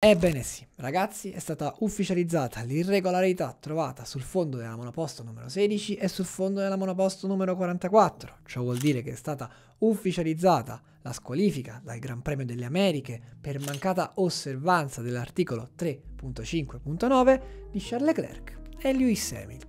Ebbene sì, ragazzi, è stata ufficializzata l'irregolarità trovata sul fondo della monoposto numero 16 e sul fondo della monoposto numero 44. Ciò vuol dire che è stata ufficializzata la squalifica dal Gran Premio delle Americhe per mancata osservanza dell'articolo 3.5.9 di Charles Leclerc e Lewis Hamilton.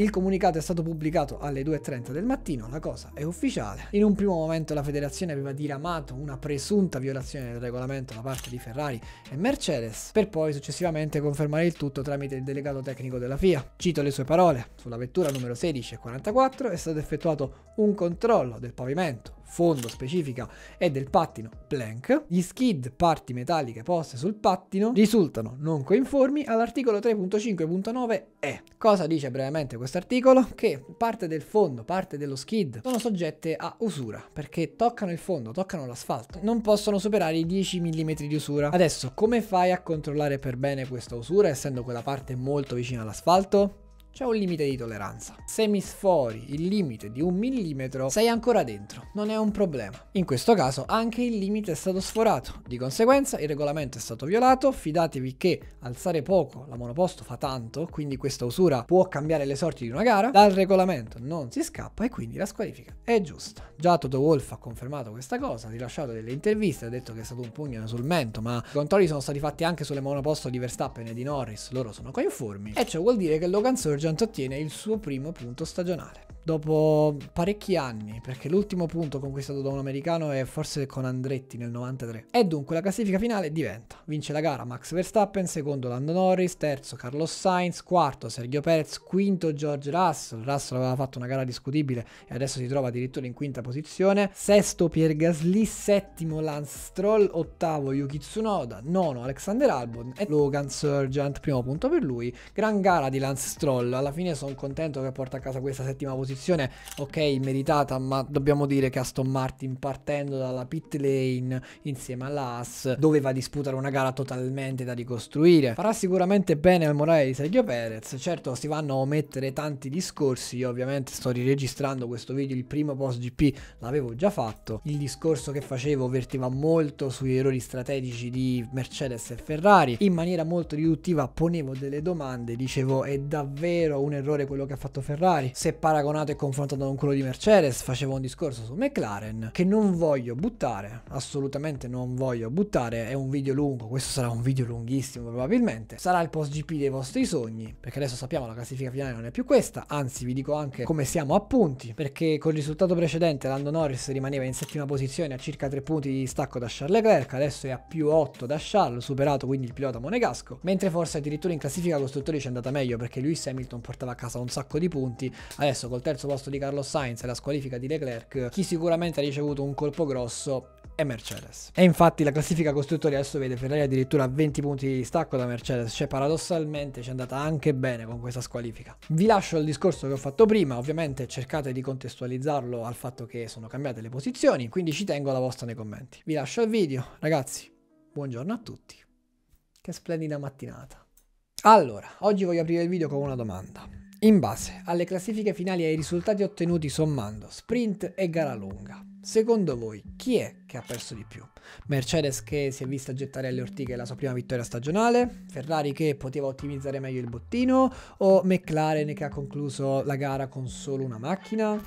Il comunicato è stato pubblicato alle 2.30 del mattino, la cosa è ufficiale. In un primo momento la federazione aveva diramato una presunta violazione del regolamento da parte di Ferrari e Mercedes, per poi successivamente confermare il tutto tramite il delegato tecnico della FIA. Cito le sue parole, sulla vettura numero 16 e 44 è stato effettuato un controllo del pavimento fondo specifica e del pattino plank. Gli skid parti metalliche poste sul pattino risultano non conformi all'articolo 3.5.9 e. Cosa dice brevemente questo articolo? Che parte del fondo, parte dello skid sono soggette a usura perché toccano il fondo, toccano l'asfalto, non possono superare i 10 mm di usura. Adesso come fai a controllare per bene questa usura essendo quella parte molto vicina all'asfalto? c'è un limite di tolleranza. Se mi sfori il limite di un millimetro, sei ancora dentro, non è un problema. In questo caso anche il limite è stato sforato, di conseguenza il regolamento è stato violato, fidatevi che alzare poco la monoposto fa tanto, quindi questa usura può cambiare le sorti di una gara, dal regolamento non si scappa e quindi la squalifica è giusta. Già Toto Wolf ha confermato questa cosa, ha rilasciato delle interviste, ha detto che è stato un pugno sul mento, ma i controlli sono stati fatti anche sulle monoposto di Verstappen e di Norris, loro sono conformi e ciò vuol dire che Logan Surge Foggianto ottiene il suo primo punto stagionale dopo parecchi anni, perché l'ultimo punto conquistato da un americano è forse con Andretti nel 93. E dunque la classifica finale diventa: vince la gara Max Verstappen, secondo Lando Norris, terzo Carlos Sainz, quarto Sergio Perez, quinto George Russell. Russell aveva fatto una gara discutibile e adesso si trova addirittura in quinta posizione, sesto Pierre Gasly, settimo Lance Stroll, ottavo Yuki Tsunoda, nono Alexander Albon e Logan Sergeant, primo punto per lui. Gran gara di Lance Stroll, alla fine sono contento che porta a casa questa settima posizione posizione, ok, meritata, ma dobbiamo dire che Aston Martin partendo dalla pit lane insieme all'As doveva disputare una gara totalmente da ricostruire. Farà sicuramente bene al morale di Sergio Perez, certo si vanno a omettere tanti discorsi, io ovviamente sto riregistrando questo video, il primo post GP l'avevo già fatto, il discorso che facevo vertiva molto sugli errori strategici di Mercedes e Ferrari, in maniera molto riduttiva ponevo delle domande, dicevo è davvero un errore quello che ha fatto Ferrari? Se paragonate paragonato e confrontato con quello di Mercedes, facevo un discorso su McLaren che non voglio buttare, assolutamente non voglio buttare, è un video lungo, questo sarà un video lunghissimo probabilmente, sarà il post GP dei vostri sogni, perché adesso sappiamo la classifica finale non è più questa, anzi vi dico anche come siamo a punti, perché col risultato precedente Lando Norris rimaneva in settima posizione a circa 3 punti di distacco da Charles Leclerc, adesso è a più 8 da Charles, superato quindi il pilota monegasco, mentre forse addirittura in classifica costruttori ci è andata meglio perché Lewis Hamilton portava a casa un sacco di punti, adesso col tempo terzo posto di Carlos Sainz e la squalifica di Leclerc, chi sicuramente ha ricevuto un colpo grosso è Mercedes. E infatti la classifica costruttori adesso vede Ferrari addirittura a 20 punti di distacco da Mercedes, cioè paradossalmente ci è andata anche bene con questa squalifica. Vi lascio il discorso che ho fatto prima, ovviamente cercate di contestualizzarlo al fatto che sono cambiate le posizioni, quindi ci tengo alla vostra nei commenti. Vi lascio il video, ragazzi, buongiorno a tutti. Che splendida mattinata. Allora, oggi voglio aprire il video con una domanda in base alle classifiche finali e ai risultati ottenuti sommando sprint e gara lunga. Secondo voi chi è che ha perso di più? Mercedes che si è vista gettare alle ortiche la sua prima vittoria stagionale, Ferrari che poteva ottimizzare meglio il bottino o McLaren che ha concluso la gara con solo una macchina?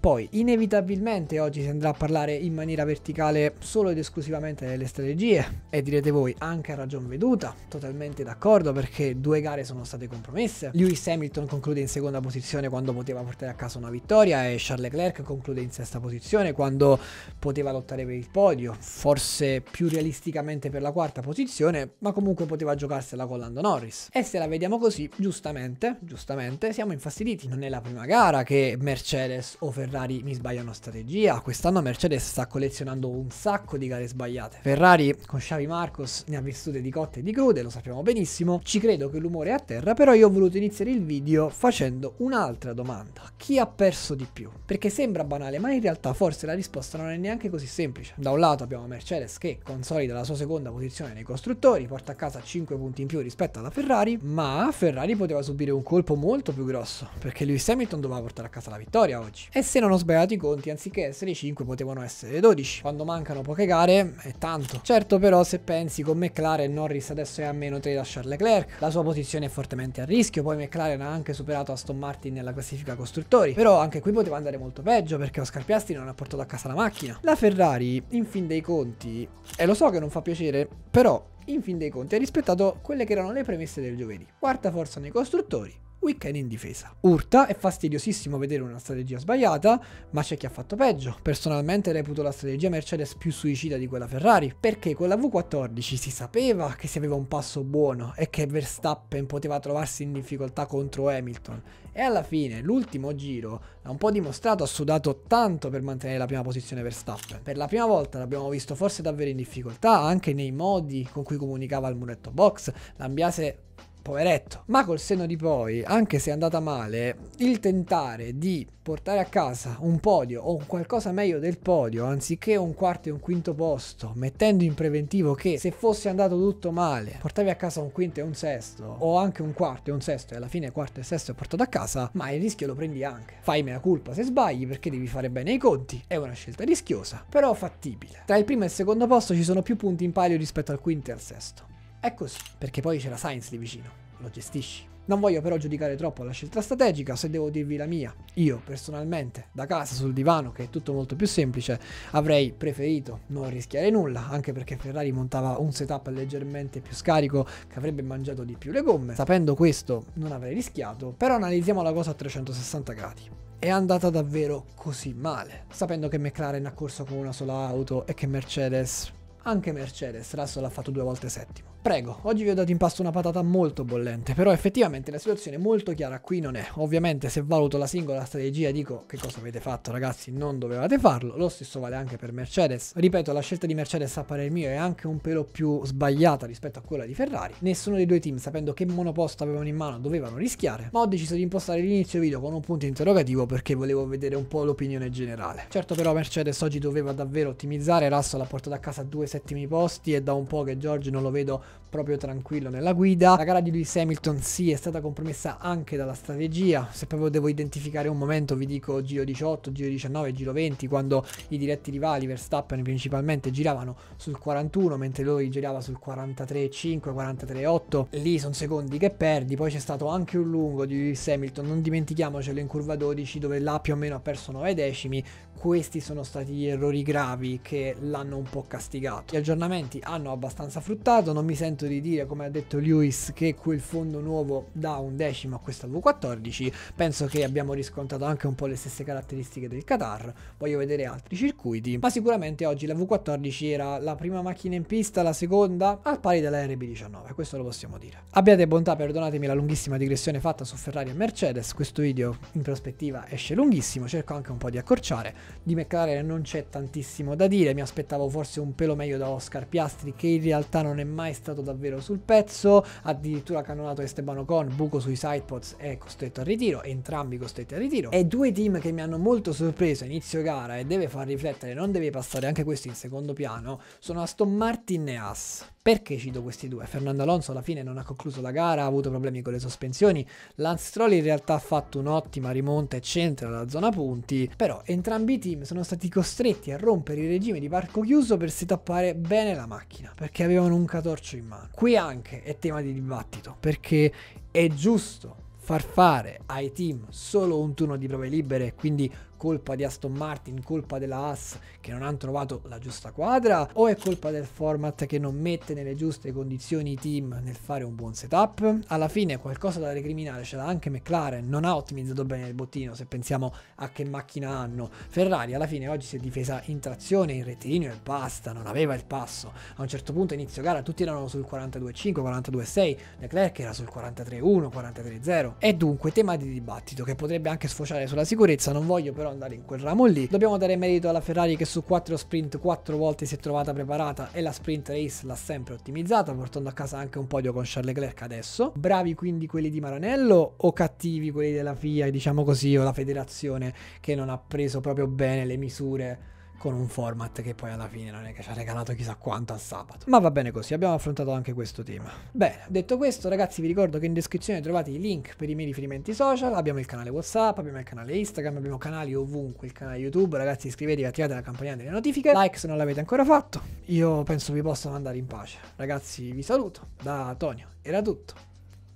Poi inevitabilmente oggi si andrà a parlare in maniera verticale solo ed esclusivamente delle strategie e direte voi anche a ragion veduta, totalmente d'accordo perché due gare sono state compromesse. Lewis Hamilton conclude in seconda posizione quando poteva portare a casa una vittoria e Charles Leclerc conclude in sesta posizione quando poteva lottare per il podio, forse più realisticamente per la quarta posizione, ma comunque poteva giocarsela con Lando Norris. E se la vediamo così, giustamente, giustamente, siamo infastiditi. Non è la prima gara che Mercedes o Ferrari Ferrari mi sbagliano strategia. Quest'anno Mercedes sta collezionando un sacco di gare sbagliate. Ferrari con Xavi Marcos ne ha vissute di cotte e di crude, lo sappiamo benissimo. Ci credo che l'umore è a terra, però io ho voluto iniziare il video facendo un'altra domanda. Chi ha perso di più? Perché sembra banale, ma in realtà forse la risposta non è neanche così semplice. Da un lato abbiamo Mercedes che consolida la sua seconda posizione nei costruttori, porta a casa 5 punti in più rispetto alla Ferrari, ma Ferrari poteva subire un colpo molto più grosso, perché Lewis Hamilton doveva portare a casa la vittoria oggi. E se non ho sbagliato i conti, anziché essere 5 potevano essere 12. Quando mancano poche gare è tanto. Certo però se pensi con McLaren Norris adesso è a meno 3 da Charles Leclerc, la sua posizione è fortemente a rischio, poi McLaren ha anche superato Aston Martin nella classifica costruttori, però anche qui poteva andare molto peggio perché Oscar Piastri non ha portato a casa la macchina. La Ferrari in fin dei conti, e lo so che non fa piacere, però in fin dei conti ha rispettato quelle che erano le premesse del giovedì. Quarta forza nei costruttori, weekend in difesa. Urta è fastidiosissimo vedere una strategia sbagliata, ma c'è chi ha fatto peggio. Personalmente reputo la strategia Mercedes più suicida di quella Ferrari, perché con la V14 si sapeva che si aveva un passo buono e che Verstappen poteva trovarsi in difficoltà contro Hamilton. E alla fine l'ultimo giro l'ha un po' dimostrato, ha sudato tanto per mantenere la prima posizione Verstappen. Per la prima volta l'abbiamo visto forse davvero in difficoltà, anche nei modi con cui comunicava il muretto box. L'ambiase poveretto. Ma col senno di poi, anche se è andata male, il tentare di portare a casa un podio o un qualcosa meglio del podio, anziché un quarto e un quinto posto, mettendo in preventivo che se fosse andato tutto male, portavi a casa un quinto e un sesto, o anche un quarto e un sesto, e alla fine quarto e sesto è portato a casa, ma il rischio lo prendi anche. Fai mea culpa se sbagli perché devi fare bene i conti. È una scelta rischiosa, però fattibile. Tra il primo e il secondo posto ci sono più punti in palio rispetto al quinto e al sesto. È così, perché poi c'è la Science lì vicino, lo gestisci. Non voglio però giudicare troppo la scelta strategica, se devo dirvi la mia, io personalmente, da casa sul divano, che è tutto molto più semplice, avrei preferito non rischiare nulla, anche perché Ferrari montava un setup leggermente più scarico che avrebbe mangiato di più le gomme. Sapendo questo non avrei rischiato, però analizziamo la cosa a 360 gradi è andata davvero così male, sapendo che McLaren ha corso con una sola auto e che Mercedes, anche Mercedes, Russell ha fatto due volte settimo. Prego, oggi vi ho dato in pasto una patata molto bollente, però effettivamente la situazione molto chiara qui non è. Ovviamente se valuto la singola strategia dico che cosa avete fatto ragazzi, non dovevate farlo, lo stesso vale anche per Mercedes. Ripeto, la scelta di Mercedes a parer mio è anche un pelo più sbagliata rispetto a quella di Ferrari. Nessuno dei due team, sapendo che monoposto avevano in mano, dovevano rischiare, ma ho deciso di impostare l'inizio video con un punto interrogativo perché volevo vedere un po' l'opinione generale. Certo però Mercedes oggi doveva davvero ottimizzare, Russell ha portato a casa due settimi posti e da un po' che George non lo vedo proprio tranquillo nella guida. La gara di Lewis Hamilton sì è stata compromessa anche dalla strategia, se proprio devo identificare un momento vi dico giro 18, giro 19, giro 20, quando i diretti rivali Verstappen principalmente giravano sul 41 mentre lui girava sul 43,5, 43,8, lì sono secondi che perdi, poi c'è stato anche un lungo di Lewis Hamilton, non dimentichiamocelo in curva 12 dove là più o meno ha perso 9 decimi, questi sono stati gli errori gravi che l'hanno un po' castigato. Gli aggiornamenti hanno abbastanza fruttato, non mi sento di dire, come ha detto Lewis, che quel fondo nuovo dà un decimo a questa V14. Penso che abbiamo riscontrato anche un po' le stesse caratteristiche del Qatar. Voglio vedere altri circuiti, ma sicuramente oggi la V14 era la prima macchina in pista, la seconda, al pari della RB19, questo lo possiamo dire. Abbiate bontà, perdonatemi la lunghissima digressione fatta su Ferrari e Mercedes, questo video in prospettiva esce lunghissimo, cerco anche un po' di accorciare. Di McLaren non c'è tantissimo da dire, mi aspettavo forse un pelo meglio da Oscar Piastri, che in realtà non è mai stato stato davvero sul pezzo, addirittura cannonato Esteban Con, buco sui sidepods è costretto al ritiro, entrambi costretti al ritiro. E due team che mi hanno molto sorpreso a inizio gara e deve far riflettere, non deve passare anche questo in secondo piano, sono Aston Martin e Haas. Perché cito questi due? Fernando Alonso alla fine non ha concluso la gara, ha avuto problemi con le sospensioni, Lance Troll in realtà ha fatto un'ottima rimonta e centra la zona punti, però entrambi i team sono stati costretti a rompere il regime di parco chiuso per setappare bene la macchina, perché avevano un catorcio in mano. Qui anche è tema di dibattito, perché è giusto far fare ai team solo un turno di prove libere, quindi colpa di Aston Martin, colpa della Haas che non hanno trovato la giusta quadra o è colpa del format che non mette nelle giuste condizioni i team nel fare un buon setup? Alla fine qualcosa da recriminare ce l'ha anche McLaren, non ha ottimizzato bene il bottino se pensiamo a che macchina hanno. Ferrari alla fine oggi si è difesa in trazione, in rettilineo e basta, non aveva il passo. A un certo punto inizio gara tutti erano sul 42.5, 42.6, Leclerc era sul 43.1, 43.0. E dunque tema di dibattito che potrebbe anche sfociare sulla sicurezza, non voglio però andare in quel ramo lì. Dobbiamo dare merito alla Ferrari che su 4 sprint 4 volte si è trovata preparata e la sprint race l'ha sempre ottimizzata, portando a casa anche un podio con Charles Leclerc adesso. Bravi quindi quelli di Maranello o cattivi quelli della FIA, diciamo così, o la federazione che non ha preso proprio bene le misure con un format che poi alla fine non è che ci ha regalato chissà quanto al sabato. Ma va bene così, abbiamo affrontato anche questo tema. Bene, detto questo ragazzi vi ricordo che in descrizione trovate i link per i miei riferimenti social, abbiamo il canale Whatsapp, abbiamo il canale Instagram, abbiamo canali ovunque, il canale YouTube, ragazzi iscrivetevi, attivate la campanella delle notifiche, like se non l'avete ancora fatto, io penso vi possano andare in pace. Ragazzi vi saluto, da Antonio era tutto,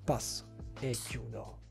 passo e chiudo.